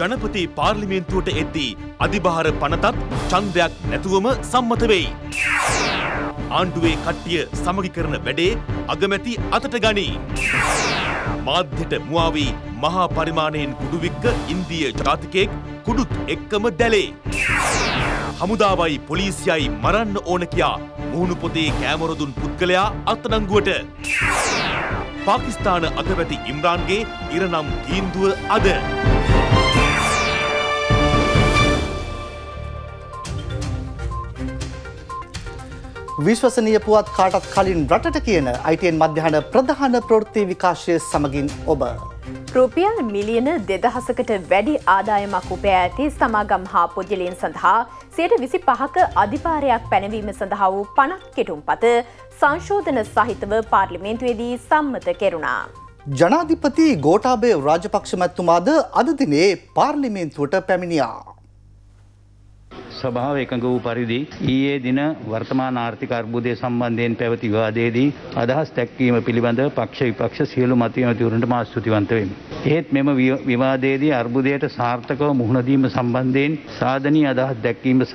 ජනපති පාර්ලිමේන්තුවට එද්දී අධිභාර පනතත් ඡන්දයක් නැතුවම සම්මත වෙයි. ආණ්ඩුවේ කට්ටිය සමගි කරන වැඩේ අගමැති අතට ගනී. මාධ්‍යට මුවා වී මහා පරිමාණයෙන් කුඩු වික්ක ඉන්දීය ජාතිකයෙක් කුඩුත් එක්කම දැලේ. හමුදාවයි පොලිසියයි මරන්න ඕන කියා මුහුණු පොතේ කෑමරදුන් පුද්ගලයා අත්අඩංගුවට. පාකිස්ථාන අගමැති ඉම්රාන්ගේ ඉරනම් තීන්දුව අද. විශ්වසනය පුවත් කාටත් කලින් රටට කියන අයිටයෙන් මධ්‍යහන ප්‍රධාන ප්‍රෘත්ති විකාශය සමගින් ඔබ. රුපියල් මිලියන දෙදහසකට වැඩි ආදායමක් උපය ඇති සමාගම් හා පුද්ගලයෙන් සඳහා සයට විසි පහක අධිපාරයක් පැනවීම සඳහා වූ පනත් කෙටුම් පත සංශෝධන සහිතව පාර්ලිමේන්තුවේදී සම්මත කෙරුණා. ජනාධිපති ගෝටාබේ රාජපක්ෂ මැත්තුමාද අදදිනේ පාර්ලිමේන්තුවට පැමිණියා. ස්වභාව එකඟ වූ පරිදි ඊයේ දින වර්තමාන ආර්ථික අර්බුදය සම්බන්ධයෙන් පැවති විවාදයේදී අදහස් දැක්වීම පිළිබඳ පක්ෂ විපක්ෂ සියලු මතමැතිවරණට මා ස්තුතිවන්ත වෙමි. එහෙත් මෙම විවාදයේදී අර්බුදයට සාර්ථකව මුහුණ දීම සම්බන්ධයෙන් සාධනීය අදහස් දැක්වීම සහ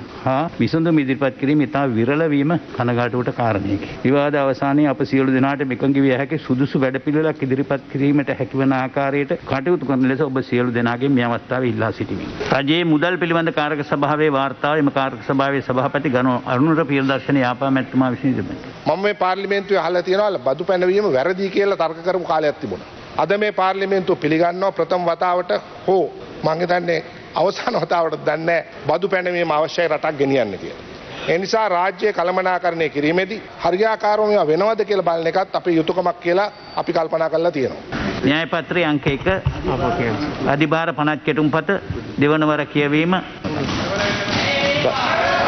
විසඳුම් ඉදිරිපත් කිරීම ඉතා විරල වීම කනගාටුවට කාරණයකි. විවාද අවසානයේ අප සියලු දෙනාට එකඟ විය හැකි සුදුසු වැඩපිළිවෙලක් ඉදිරිපත් කිරීමට හැකිවන ආකාරයට කටයුතු කරන ලෙස ඔබ සියලු දෙනාගෙන් මේ අවස්ථාවේ ඉල්ලා සිටිමි. රජයේ මුදල් පිළිබඳ කාරක සභාවේ වාර්තා අවස්ථාව එම කාර්ක සභාවේ සභාපති ගන අරුණුර පියදර්ශන යාපා මැත්තුමා විසින් තිබෙන. මම මේ පාර්ලිමේන්තුවේ අහලා තියෙනවා බදු පැනවීම වැරදි කියලා තර්ක කරපු කාලයක් තිබුණා. අද මේ පාර්ලිමේන්තුව පිළිගන්නවා ප්‍රථම වතාවට හෝ මං හිතන්නේ අවසාන වතාවට දන්නේ බදු පැනවීම අවශ්‍යයි රටක් ගෙනියන්න කියලා. එනිසා රාජ්‍ය කළමනාකරණය කිරීමේදී හරියාකාරව මේවා වෙනවද කියලා බලන එකත් අපේ යුතුයකමක් කියලා අපි කල්පනා කරලා තියෙනවා. න්‍යායපත්‍රයේ අංක 1 අධිභාර පනත් කෙටුම්පත දෙවන වර කියවීම But,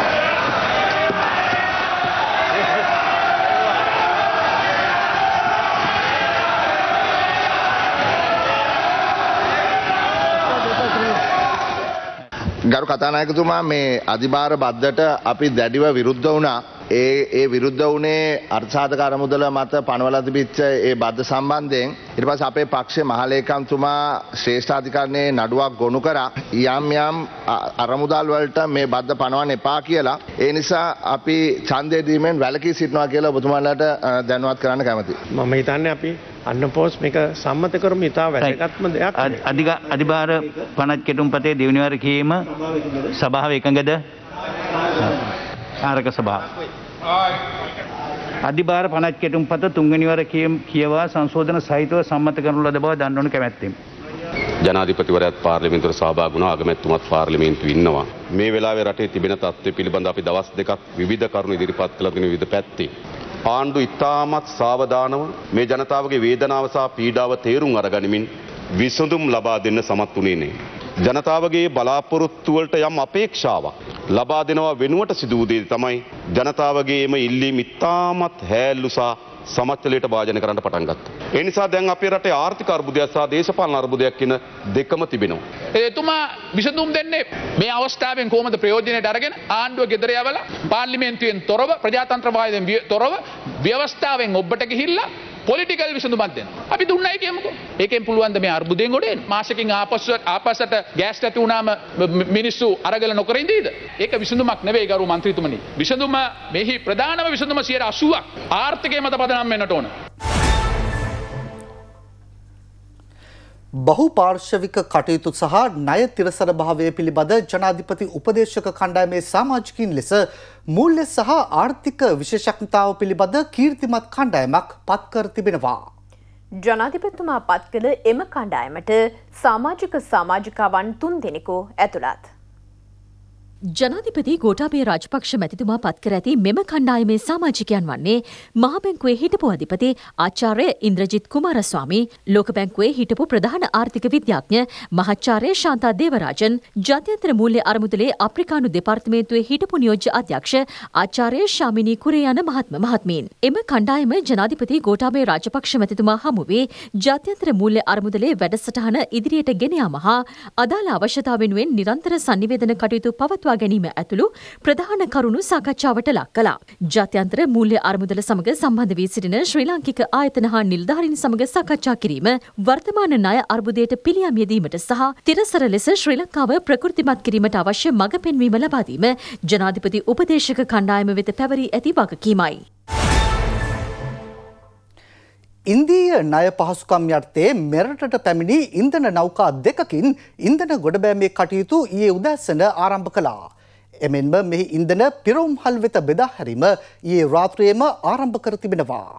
ගරු කතානායකතුමා මේ අධිභාර බද්ධට අපි දැඩිව විරුද්ධ වුණා ඒ ඒ විරුද්ධ වනේ අර්සාධකාර මුදල මත පනවලතිබිච්ච ඒ බද්ධ සම්බන්ධයෙන් ඉරිපස් අපේ පක්ෂ මහලේකන්තුමා ශ්‍රේෂ්ඨාධිකරණය නඩුවක් ගොුණු කර යම් යම් අරමුදල් වලට මේ බද්ධ පනවන් එපා කියලා. ඒ නිසා අපි චන්දේදීමෙන් වැලකී සිටනවා කියලා ඔබතුමාලට දැනුවත් කරන්න කැමති. මම හිතන්න අපි අන්න පෝස් මේක සම්මත කරම ඉතා වැටගත්ම දෙයක් අධික අධිභාර පනත් කෙටුම් පතේ දියුණවර කීම සභාව එකඟද ආරක සභාව. අධිභාර පනත් කෙටුම්පත තුන්ගනිවර කියවා සංශෝධන සහිතව සම්මත කරනු ලද බව දන්නවන කැමැත්තෙම. ජනාධිපතිවරත් පාර්ලිමින්තුර සභාගුණ අගමැත්තුමත් පාර්ලිමින්තු ඉන්නවා. මේ වෙලාවේ රටේ තිබෙන තත්ත්වය පිළිබඳ අපි දවස් දෙකක් විධ කරුණු ඉදිරිපත් කළගෙන විධ පැත්තේ. ආණ්ඩු ඉතාමත් සාවධානව මේ ජනතාවගේ වේදනාවසා පීඩාව තේරුම් අරගනිමින් විසඳුම් ලබා දෙන්න සමත් වනේ නේ. ජනතාවගේ බලාපොරොත්තු වලට යම් අපේක්ෂාවක් ලබා දෙනවා වෙනුවට සිදු වූ දේ තමයි ජනතාවගේම ඉල්ලීම් ඉතාමත් හැල්ලුසා සමච්චලයට භාජන කරන්න පටන් ගත්තා. ඒ නිසා දැන් අපේ රටේ ආර්ථික අර්බුදයක් සහ දේශපාලන අර්බුදයක් කියන දෙකම තිබෙනවා. එතුමා විසඳුම් දෙන්නේ මේ අවස්ථාවෙන් කොහොමද ප්‍රයෝජනයට අරගෙන ආණ්ඩුව ගෙදර යවලා පාර්ලිමේන්තුවෙන් තොරව ප්‍රජාතන්ත්‍රවාදයෙන් තොරව ව්‍යවස්ථාවෙන් ඔබට ගිහිල්ලා පොලිටිකල් විසඳුමක් දෙන්න. අපි දුන්නයි කියමුකෝ. ඒකෙන් පුළුවන් ද මේ අර්බුදයෙන් ගොඩෙන් මාසෙකින් ආපස්සට ආපස්සට ගෑස් නැති වුණාම මිනිස්සු අරගල නොකර ඉඳීද? ඒක විසඳුමක් නෙවෙයි ගරු මන්ත්‍රීතුමනි. විසඳුම මෙහි ප්‍රධානම විසඳුම 80ක් ආර්ථිකය මත පදනම් වෙන්නට ඕන. බහුපාර්ශවික කටයුතු සහ ණය තිරසර භාවය පිළිබඳ ජනාධිපති උපදේශක කණ්ඩායමේ සමාජිකින් ලෙස මූල්‍ය සහ ආර්ථික විශේෂඥතාව පිළිබඳ කීර්තිමත් කණ්ඩායමක් පත් කර තිබෙනවා. ජනාධිපතිතුමා පත් කළ එම කණ්ඩායමට සමාජික සමාජිකාවන් තුන් දෙනෙකු ඇතුළත්. ජනාධිපති ගෝටාබේ රාජපක්ෂ මැතිතුමා පත් කර ඇති මෙම කණ්ඩායමේ සාමාජිකයන් වන්නේ මහබැංකුවේ හිටපු අධිපති ආචාර්ය ඉන්ද්‍රජිත් කුමාරස්වාමී ලෝකබැංකුවේ හිටපු ප්‍රධාන ආර්ථික විද්‍යාඥ මහාචාර්ය ශාන්තා දේවරාජන් ජාත්‍යන්තර මූල්‍ය අරමුදලේ අප්‍රිකානු දෙපාර්තමේන්තුවේ හිටපු නියෝජ්‍ය අධ්‍යක්ෂ ආචාර්ය ශාමිනී කුරේ යන මහත්ම මහත්මීන් එම කණ්ඩායම ජනාධිපති ගෝටාබේ රාජපක්ෂ මැතිතුමා හමුවේ ජාත්‍යන්තර මූල්‍ය අරමුදලේ වැඩසටහන ඉදිරියට ගෙන යාම හා අදාළ අවශ්‍යතාවෙන් නිරන්තර sannivedana කටයුතු පවත්වා පවත්වා ගැනීම ඇතුළු ප්‍රධාන කරුණු සාකච්ඡාවට ලක් කළා. ජාත්‍යන්තර මූල්‍ය අරමුදල සමග සම්බන්ධ වී සිටින ශ්‍රී ලාංකික ආයතන හා නිලධාරීන් සමග සාකච්ඡා කිරීම වර්තමාන ණය අර්බුදයට පිළියම් යෙදීමට සහ තිරසර ලෙස ශ්‍රී ලංකාව ප්‍රකෘතිමත් කිරීමට අවශ්‍ය මඟ පෙන්වීම ලබා දීම ජනාධිපති උපදේශක කණ්ඩායම වෙත පැවරී ඇති වගකීමයි. ඉන්දීය ණය පහසුකම් යටතේ මෙරටට පැමිණි ඉන්ධන නෞකා දෙකකින් ඉන්ධන ගොඩබෑමේ කටයුතු ඊයේ උදැසන ආරම්භ කළා. එමෙන්ම මෙහි ඉන්ධන පිරවුම් හල් වෙත බෙදා හැරීම ඊයේ රාත්‍රියේම ආරම්භ කර තිබෙනවා.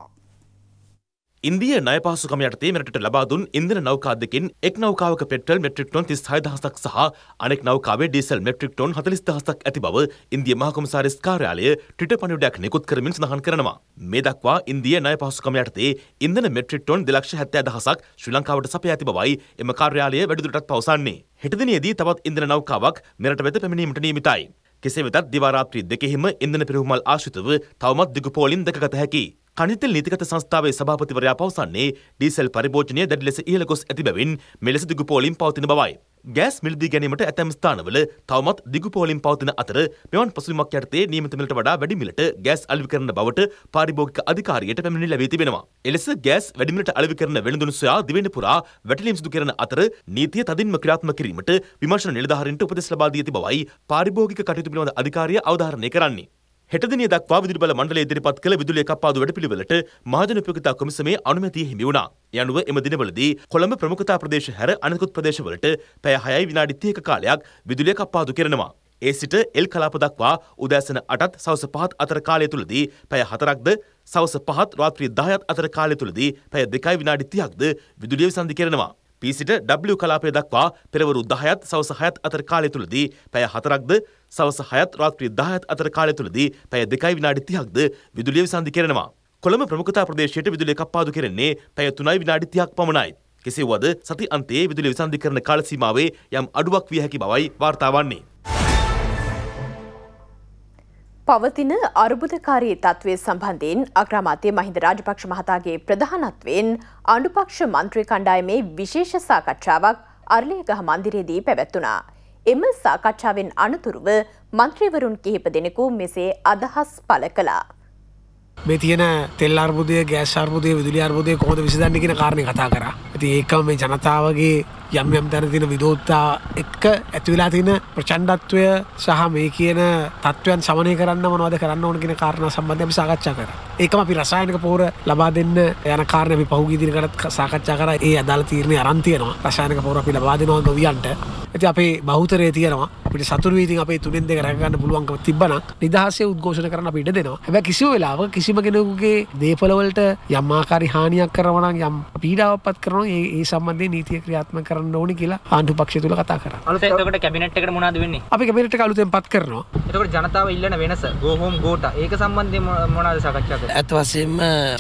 ඉන්දිය ණය පහසුකම යටතේ මෙරටට ලබා දුන් ඉන්ධන නෞකා දෙකෙන් එක් නෞකාවක පෙට්‍රල් මෙට්‍රික් ටොන් 36000ක් සහ අනෙක් නෞකාවේ ඩීසල් මෙට්‍රික් ටොන් 40000ක් ඇති බව ඉන්දිය මහ කොමසාරිස් කාර්යාලය ට්විටර් පණිවුඩයක් නිකුත් කරමින් සඳහන් කරනවා. මේ දක්වා ඉන්දිය ණය පහසුකම යටතේ ඉන්ධන මෙට්‍රික් ටොන් 270000ක් ශ්‍රී ලංකාවට සපයා ඇති බවයි එම කාර්යාලය වැඩිදුරටත් පවසන්නේ. හෙටදිනයේදී තවත් ඉන්ධන නෞකාවක් මෙරට වෙත පැමිණීමට නියමිතයි. කෙසේ වෙතත් දිවාරාත්‍රී දෙකෙහිම ඉන්ධන පිරවුමල් ආශ්‍රිතව තවමත් දිගු පෝලිම් දැකගත හැකි. කනිතල් නීතිගත සංස්ථාවේ සභාපතිවරයා පවසන්නේ ඩීසල් පරිභෝජනය දැඩි ලෙස ඉහළ ගොස් ඇති බැවින් මෙලෙස දිගු පෝලිම් පවතින බවයි. ගෑස් මිලදී ගැනීමට ඇතැම් ස්ථානවල තවමත් දිගුපෝලින් පවතින අතර මෙවන් පසුබිමක් යටතේ නියමිත මිලට වඩා වැඩි මිලට ගෑස් අලෙවි කරන බවට පාරිභෝගික අධිකාරියට පැමිණිලි ලැබී තිබෙනවා. එලෙස ගෑස් වැඩි මිලට අලෙවි කරන වෙළඳුන් සොයා දිවෙන පුරා වැටලීම් සිදු කරන අතර නීතිය තදින්ම ක්‍රියාත්මක කිරීමට විමර්ශන නිලධාරීන්ට උපදෙස් ලබා දී ඇති බවයි පාරිභෝගික කටයුතු පිළිබඳ අධිකාරිය අවධාරණය කරන්නේ. හෙටදිනිය දක්වා විදුලි බල මණ්ඩලය ඉදිරිපත් කළ විදුලිය කප්පාදු වැඩපිළිවෙලට මහජන උපයෝගිතා කොමිසමේ අනුමැතිය හිමි වුණා. යනුව එම දිනවලදී කොළඹ ප්‍රමුඛතා ප්‍රදේශ හැර අනෙකුත් ප්‍රදේශවලට පැය 6යි විනාඩි 30ක කාලයක් විදුලිය කප්පාදු කරනවා. ඒ සිට එල් කලාප දක්වා උදෑසන 8ත් සවස 5ත් අතර කාලය තුලදී පැය 4ක්ද සවස 5ත් රාත්‍රී 10ත් අතර කාලය තුලදී පැය 2යි විනාඩි 30ක්ද විදුලිය විසන්ධි කරනවා. පිසිට W කලාපය දක්වා පෙරවරු 10ත් සවස 6ත් අතර කාලය තුලදී පැය 4ක්ද සවස 6ත් රාත්‍රී 10ත් අතර කාලය තුලදී පැය 2යි විනාඩි 30ක්ද විදුලිය විසන්ධි කෙරෙනවා. කොළඹ ප්‍රමුඛතා ප්‍රදේශයට විදුලිය කප්පාදු කෙරෙන්නේ පැය 3යි විනාඩි 30ක් පමණයි. කෙසේ වුවද සති අන්තයේ විදුලිය විසන්ධි කරන කාල සීමාවේ යම් අඩුවක් විය හැකි බවයි වාර්තා වන්නේ. පවතින අර්බුදකාරී තත්ත්වය සම්බන්ධයෙන් අග්‍රාමාත්‍ය මහින්ද රාජපක්ෂ මහතාගේ ප්‍රධානත්වයෙන් අනුපක්ෂ මන්ත්‍රී කණ්ඩායමේ විශේෂ සාකච්ඡාවක් අරලියගහ මන්දිරයේදී පැවැත්වුණා. එම සාකච්ඡාවෙන් අනතුරුව මන්ත්‍රීවරුන් කිහිප දෙනෙකු මෙසේ අදහස් පළ කළා. මේ තියෙන තෙල් අර්බුදය ගෑස් අර්බුදය විදුලි අර්බුදය කොහොද විසඳන්න කියන කාරණය කතා කරා. ඇති ඒකම මේ ජනතාවගේ යම් යම් තැන තියෙන විදෝත්තා එක්ක ඇතිවෙලා තියෙන ප්‍රචණ්ඩත්වය සහ මේ කියන තත්ත්වයන් සමනය කරන්න මොනවද කරන්න ඕන කියන කාරණා සම්බන්ධයෙන් අපි සාකච්ඡා කරා. ඒකම අපි රසායනික පොහොර ලබා දෙන්න යන කාරණය අපි පහුගිය දිනකටත් සාකච්ඡා කරා. ඒ අදාළ තීරණය අරන් තියෙනවා. රසායනික පොහොර අපි ලබා දෙනවා ගොවියන්ට. ඉතින් අපේ බහුතරය තියෙනවා අපිට සතුරු ඉතින් අපේ තුනෙන් දෙක රැකගන්න පුළුවන්කම තිබ්බනම් නිදහසේ උද්ඝෝෂණ කරන්න අපිට දෙනවා. හැබැයි කිසිම වෙලාවක කිසිම කෙනෙකුගේ දේපලවලට යම් ආකාරي හානියක් කරනවා නම් යම් පීඩාවක් පත් කරනවා ඒ ඒ සම්බන්ධයෙන් නීතිය ක්‍රියාත්මක කරන්න ඕනේ කියලා ආණ්ඩු පක්ෂය තුල කතා කරා. අලුතෙන් එතකොට කැබිනට් එකට මොනවද වෙන්නේ? අපි කැබිනට් එක අලුතෙන් පත් කරනවා. එතකොට ජනතාව ඉල්ලන වෙනස ගෝහෝම් ගෝට ඒක සම්බන්ධයෙන් මොනවද සාකච්ඡා කරන්නේ? ඇත්ත වශයෙන්ම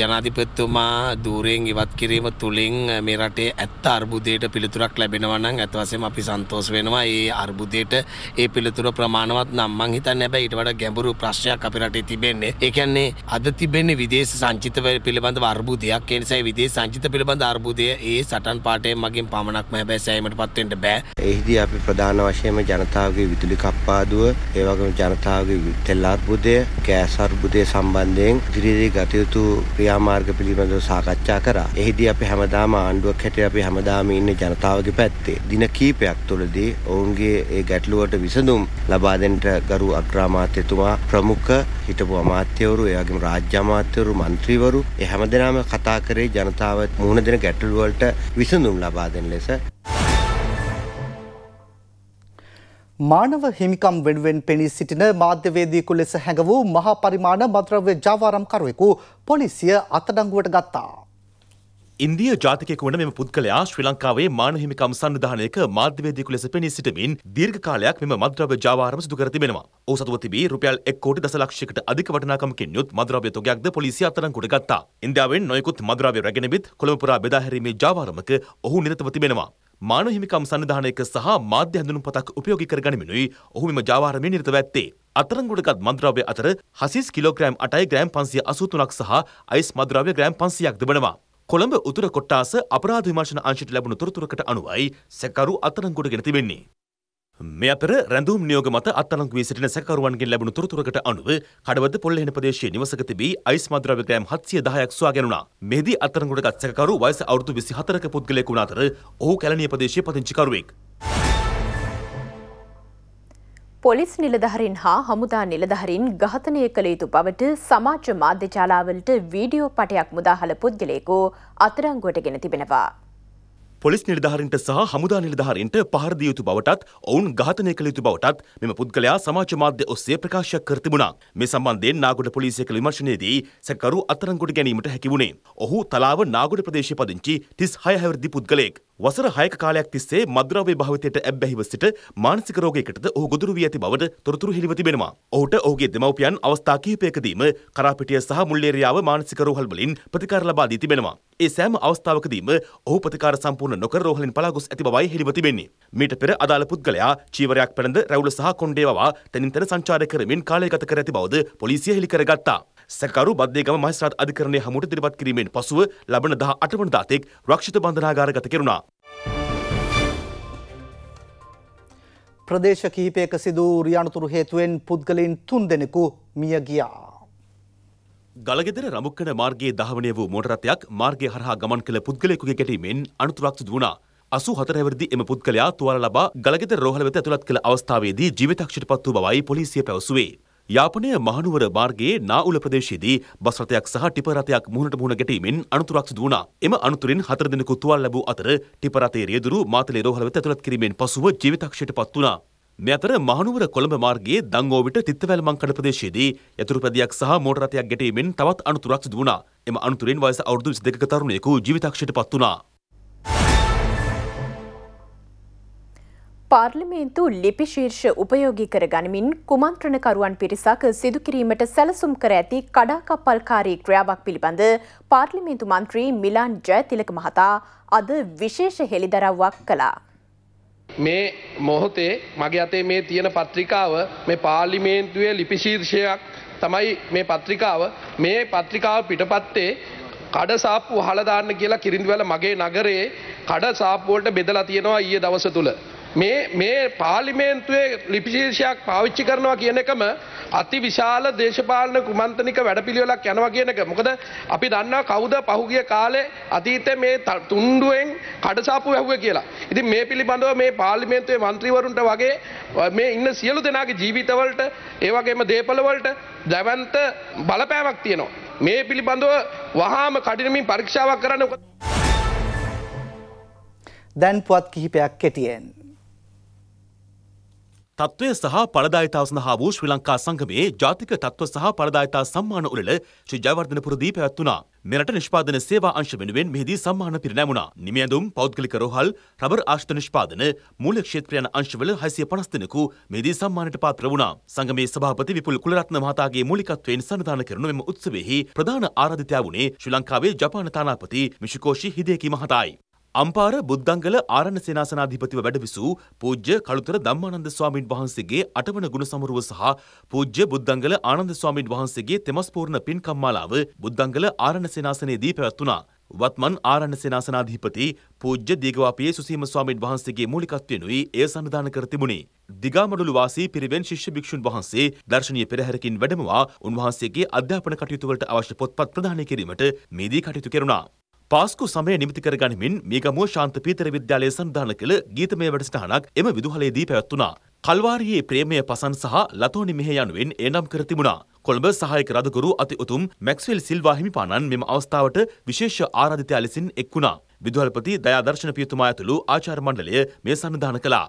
ජනාධිපතිතුමා දූරයෙන් ඉවත් කිරීම තුළින් මේ රටේ ඇත්ත අර්බුදයට පිළිතුරක් ලැබෙනවනම් ඇත්වසම අපි සන්තෝස් වෙනවා ඒ අර්බුදයට ඒ පිළිතුර ප්‍රමාණවත් නම් මං හිතන්නේ හැබැයි ඊට වඩා ගැඹුරු ප්‍රශ්නයක් අපේ රටේ තිබෙන්නේ. ඒ කියන්නේ අද තිබෙන්නේ විදේශ සංචිත පිළිබඳ අර්බුදයක්. ඒ නිසා විදේශ සංචිත පිළිබඳ අර්බුදය ඒ සටන් පාඨයෙන් මගින් පමණක්ම හැබැයි සෑයීමටපත් වෙන්න බෑ. එහිදී අපි ප්‍රධාන වශයෙන්ම ජනතාවගේ විදුලි කප්පාදුව, ඒ වගේම ජනතාවගේ තෙල් අර්බුදය, ගෑස් අර්බුදය සම්බන්ධයෙන් ඉදිරියේදී ගත යුතු ක්‍රියාමාර්ග පිළිබඳව සාකච්ඡා කරා. එහිදී අපි හැමදාම ආණ්ඩුවක් හැටියට අපි හැමදාම ඉන්නේ ජනතාවගේ පැත්තේ. දින කීපයක් තුළදී ඔවුන්ගේ ඒ ගැටලුවට ගැටලුවට විසඳුම් ලබා දෙන්නට ගරු අග්‍රාමාත්‍යතුමා ප්‍රමුඛ හිටපු අමාත්‍යවරු එයාගේම රාජ්‍ය අමාත්‍යවරු മന്ത്രിවරු ඒ හැමදෙනාම කතා කරේ ජනතාව මුහුණ දෙන ගැටලුව වලට විසඳුම් ලබා දෙන ලෙස මානව හිමිකම් වෙනුවෙන් පෙනී සිටින මාධ්‍යවේදීකු ලෙස හැඟ වූ මහා පරිමාණ මද්‍රව්‍ය ජාවාරම්කරුවෙකු පොලිසිය අත්අඩංගුවට ගත්තා. ඉන්දිය ජාතිකයෙකු වන මෙම පුද්ගලයා ශ්‍රී ලංකාවේ මානහිමිකම් සන්නිධානයක මාධ්‍යවේදීකු ලෙස පෙනී සිටමින් දීර්ඝ කාලයක් මෙම මද්‍රව්‍ය ජාවාරම සිදු කර තිබෙනවා. ඔහු සතුව තිබී රුපියල් 1 කෝටි දසලක්ෂයකට අධික වටිනාකමකින් යුත් මද්‍රව්‍ය තොගයක්ද පොලිසිය අත්අඩංගුවට ගත්තා. ඉන්දියාවෙන් නොයෙකුත් මද්‍රව්‍ය රැගෙන බිත් කොළඹ පුරා බෙදා හැරීමේ ජාවාරමක ඔහු නිරතව තිබෙනවා. මානව හිමිකම් සන්නිධානයක සහ මාධ්‍ය හැඳුනුම්පතක් උපයෝගී කර ගනිමිනුයි ඔහු මෙම ජාවාරමේ නිරතව ඇත්තේ. අතරංගුඩගත් මද්‍රව්‍ය අතර හසිස් කිලෝග්‍රෑම් 8 ග්‍රෑම් 583ක් සහ අයිස් මද්‍රව්‍ය ග්‍රෑම් 500ක් තිබෙනවා. කොළඹ උතුර කොට්ටාස අපරාධ විමර්ශන අංශයට ලැබුණු තොරතුරකට අනුවයි සැකරු අත්අඩංගුවට ගෙන තිබෙන්නේ. මේ අතර රැඳුම් නියෝග මත අත්අඩංගු වී සිටින සැකරුවන්ගෙන් ලැබුණු තොරතුරකට අනුව කඩවද පොල්ලෙහෙන ප්‍රදේශයේ නිවසක තිබී අයිස් මද්‍රව්‍ය ග්‍රෑම් 710ක් සොයා ගැනුණා. මෙහිදී අත්අඩංගුවට ගත් සැකකරු වයස අවුරුදු 24ක පුද්ගලයෙකු වන අතර ඔහු කැලණිය ප්‍රදේශයේ පදිංචිකරුවෙක්. පොලිස් නිලධහරින් හා හමුදා නිලධහරින් ගහතනය කළ යුතු බවට සමාජ මාධ්‍යජාලාවලට වීඩියෝ පටයක් මුදාහල පුද්ගලයකු අතරංගුවට ගෙන තිබෙනවා. පොලිස් නිලධාරීන්ට සහ හමුදා නිලධාරීන්ට පහර දිය යුතු බවටත් ඔවුන් ඝාතනය කළ යුතු බවටත් මෙම පුද්ගලයා සමාජ මාධ්‍ය ඔස්සේ ප්‍රකාශ කර තිබුණා. මේ සම්බන්ධයෙන් නාගොඩ පොලිසිය කළ විමර්ශනයේදී සැකකරු අත්අඩංගුවට ගැනීමට හැකි වුණේ. ඔහු තලාව නාගොඩ ප්‍රදේශයේ පදිංචි 36 හැවිරිදි පුද්ගලයෙක්. වසර 6ක කාලයක් තිස්සේ මද්‍රව්‍ය භාවිතයට ඇබ්බැහිව සිට මානසික රෝගයකටද ඔහු ගොදුරු වී ඇති බවට තොරතුරු හෙළිව තිබෙනවා. ඔහුට ඔහුගේ දෙමව්පියන් අවස්ථා කිහිපයකදීම කරාපිටිය සහ මුල්ලේරියාව මානසික රෝහල් වලින් ප්‍රතිකාර ලබා දී තිබෙනවා. ඒ සෑම අවස්ථාවකදීම ඔහු ප්‍රතිකාර සම්පූර්ණ නොකර රෝහලින් පලා ගොස් ඇති බවයි හෙළිව තිබෙන්නේ. මීට පෙර අදාළ පුද්ගලයා චීවරයක් පැළඳ රැවුල සහ කොණ්ඩේ වවා තනින් තන සංචාරය කරමින් කාලය ගත කර ඇති බවද පොලිසිය හෙළි කරගත්තා. සැකරු බද්දේගම මහේස්ත්‍රාත් අධිකරණයේ හමුවට ඉදිරිපත් කිරීමෙන් පසුව ලබන 18 වන දාතෙක් රක්ෂිත බන්ධනාගාරගත කෙරුණා. ප්‍රදේශ කිහිපයක සිදු රියනතුරු හේතුවෙන් පුද්ගලයින් තුන් දෙනෙකු මිය ගියා. ගලගෙදර රමුක්කන මාර්ගයේ දහවනය වූ මෝටරතයක් මාර්ගය හරහා ගමන් කළ පුද්ගලයෙකුගේ ගැටීමෙන් අනතුරක් සිදු වුණා. 84 වෙනිදි එම පුද්ගලයා තුවාල ලබා ගලගෙදර රෝහල වෙත ඇතුළත් කළ අවස්ථාවේදී ජීවිතක්ෂයට පත් වූ බවයි පොලිසිය පැවසුවේ. යාපනය මහනුවර මාර්ගයේ නාඋල ප්‍රදේශයේදී බස් රථයක් සහ ටිප රථයක් මුහුණට මුහුණ ගැටීමෙන් අනතුරක් සිදු වුණා. එම අනතුරින් හතර දෙනෙකු තුවාල ලැබූ අතර ටිප රථයේ රියදුරු මාතලේ රෝහල වෙත ඇතුළත් කිරීමෙන් පසුව ජීවිතක්ෂයට පත් වුණා. මේ අතර මහනුවර කොළඹ මාර්ගයේ දංගෝවිට තිත්තවැල් මංකඩ ප්‍රදේශයේදී යතුරුපැදියක් සහ මොටර රථයක් ගැටීමෙන් තවත් අනතුරක් සිදු වුණා. එම අනතුරෙන් වයස අවුරුදු 22ක තරුණයෙකු ජීවිතක්ෂයට පත් වුණා. පාර්ලිමේන්තු ලිපි ශීර්ෂ උපයෝගී කර ගනිමින් කුමන්ත්‍රණකරුවන් පිරිසක් සිදු කිරීමට සැලසුම් කර ඇති කඩාකප්පල්කාරී ක්‍රියාවක් පිළිබඳ පාර්ලිමේන්තු මන්ත්‍රී මිලාන් ජයතිලක මහතා අද විශේෂ හෙළිදරව්වක් කළා. මේ මොහොතේ මගේ අතේ මේ තියෙන පත්‍රිකාව මේ පාර්ලිමේන්තුවේ ලිපිශීර්ෂයක් තමයි මේ පත්‍රිකාව මේ පත්‍රිකාව පිටපත්තේ කඩ සාප්පු වහලා දාන්න කියලා කිරිඳිවැල මගේ නගරයේ කඩ සාප්පුවට බෙදලා තියෙනවා ඊයේ දවස තුල මේ මේ පාර්ලිමේන්තුවේ ලිපිශීර්ෂයක් පාවිච්චි කරනවා කියන එකම අති විශාල දේශපාලන කුමන්ත්‍රනික වැඩපිළිවෙලක් යනවා කියන එක. මොකද අපි දන්නවා කවුද පහුගිය කාලේ අතීතයේ මේ තුණ්ඩුවෙන් කඩසාපු වැහුවේ කියලා. ඉතින් මේ පිළිබඳව මේ පාර්ලිමේන්තුවේ മന്ത്രിවරුන්ට වගේ මේ ඉන්න සියලු දෙනාගේ ජීවිතවලට ඒ වගේම දේපළවලට දැවන්ත බලපෑමක් තියෙනවා. මේ පිළිබඳව වහාම කඩිනමින් පරීක්ෂාවක් කරන්න. දැන් පුවත් කිහිපයක් කෙටියෙන්. තත්ත්වය සහ පලදායතාව සඳහා වූ ශ්‍රී ලංකා සංගමයේ ජාතික තත්ත්ව සහ පලදායතා සම්මාන උළෙල ශ්‍රී ජයවර්ධනපුරදී පැවැත්වුණා. මෙරට නිෂ්පාදන සේවා අංශ වෙනුවෙන් මෙහිදී සම්මාන පිරිනැමුණා. නිමියඳුම් පෞද්ගලික රෝහල්, රබර් ආශ්‍රිත නිෂ්පාදන, මූල්‍ය ක්ෂේත්‍රයන අංශවල 650 දෙනෙකු මෙහිදී සම්මානයට පාත්‍ර වුණා. සංගමේ සභාපති විපුල් කුලරත්න මහතාගේ මූලිකත්වයෙන් සන්නිධානය කරනු මෙම උත්සවයෙහි ප්‍රධාන ආරාධිතයා වුණේ ශ්‍රී ලංකාවේ ජපාන තානාපති මිෂිකෝෂි හිදේකි මහතායි. අම්පාර බුද්ධංගල ආරණ සේනාසනාධිපතිව වැඩවිසූ පූජ්‍ය කළුතර ධම්මානන්ද ස්වාමින් වහන්සේගේ අටවන ගුණ සමරුව සහ පූජ්‍ය බුද්ධංගල ආනන්ද ස්වාමින් වහන්සේගේ තෙමස්පූර්ණ පින්කම් මාලාව බුද්ධංගල ආරණ සේනාසනයේදී පැවැත්වුණා. වත්මන් ආරණ සේනාසනාධිපති පූජ්‍ය දීගවාපියේ සුසීම ස්වාමින් වහන්සේගේ මූලිකත්වයෙනුයි එය සඳහන් කර තිබුණේ. දිගාමඩුළු වාසී පිරිවෙන් ශිෂ්‍ය භික්ෂුන් වහන්සේ දර්ශනීය පෙරහැරකින් වැඩමවා උන්වහන්සේගේ අධ්‍යාපන කටයුතුවලට අවශ්‍ය පොත්පත් ප්‍රදානය කිරීමට මේදී කටයුතු කෙරුණා. පාස්කු සමය නිමිති කරගනිමින් මේ ගමුව ශාන්ත පීතර විද්‍යාලය සඳහන කළ ගීතමය වැඩසටහනක් එම විදුහලේදී පැවැත්වුණා. කල්වාරයේ ප්‍රේමය පසන් සහ ලතෝනි මෙහ යනුවෙන් එනම් කර තිබුණා. කොළඹ සහයක රදගුරු අති උතුම් මැක්ස්වෙල් සිල්වා හිමිපාණන් මෙම අවස්ථාවට විශේෂ ආරාධිතයා ලෙසින් එක් වුණා. විදුහල්පති දයා දර්ශන පියතුමා ඇතුළු ආචාර්ය මණ්ඩලය මේ සන්නිධාන කළා.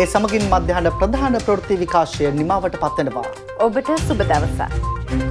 ඒ සමගින් මධ්‍යහන ප්‍රධාන ප්‍රවෘත්ති විකාශය නිමාවට පත්වෙනවා. ඔබට සුබ දවසක්.